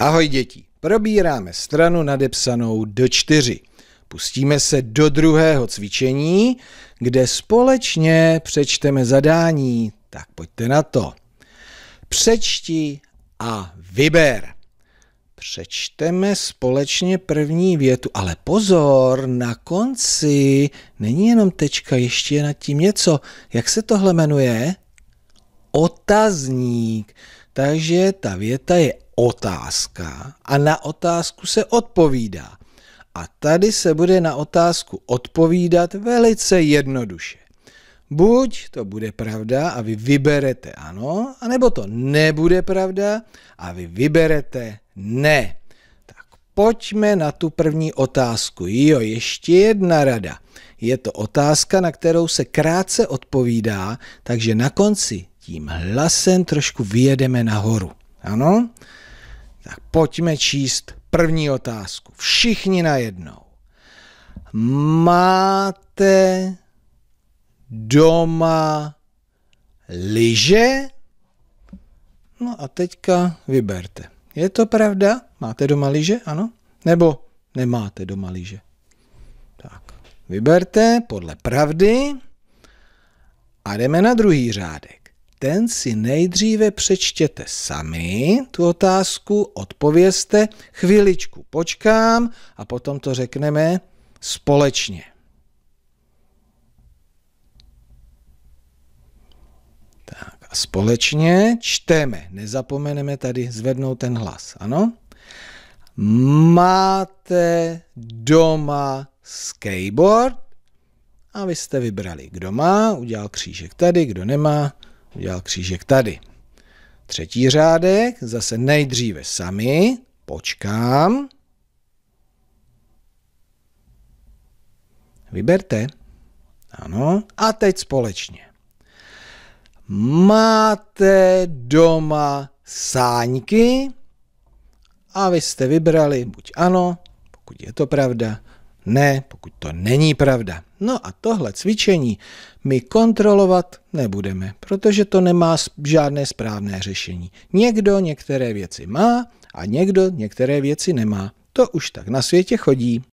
Ahoj děti, probíráme stranu nadepsanou do čtyři. Pustíme se do druhého cvičení, kde společně přečteme zadání. Tak pojďte na to. Přečti a vyber. Přečteme společně první větu, ale pozor, na konci není jenom tečka, ještě je nad tím něco. Jak se tohle jmenuje? Otazník. Takže ta věta je otázka a na otázku se odpovídá. A tady se bude na otázku odpovídat velice jednoduše. Buď to bude pravda a vy vyberete ano, anebo to nebude pravda a vy vyberete ne. Tak pojďme na tu první otázku. Jo, ještě jedna rada. Je to otázka, na kterou se krátce odpovídá, takže na konci tím hlasem trošku vyjedeme nahoru. Ano? Tak pojďme číst první otázku. Všichni najednou. Máte doma lyže? No a teďka vyberte. Je to pravda? Máte doma lyže? Ano? Nebo nemáte doma lyže? Tak, vyberte podle pravdy a jdeme na druhý řádek ten si nejdříve přečtěte sami tu otázku, odpovězte, chviličku počkám a potom to řekneme společně. Tak a společně čteme, nezapomeneme tady zvednout ten hlas, ano? Máte doma skateboard? A vy jste vybrali, kdo má, udělal křížek tady, kdo nemá, udělal křížek tady. Třetí řádek, zase nejdříve sami, počkám. Vyberte. Ano. A teď společně. Máte doma sáňky? A vy jste vybrali buď ano, pokud je to pravda, ne, pokud to není pravda. No a tohle cvičení my kontrolovat nebudeme, protože to nemá žádné správné řešení. Někdo některé věci má a někdo některé věci nemá. To už tak na světě chodí.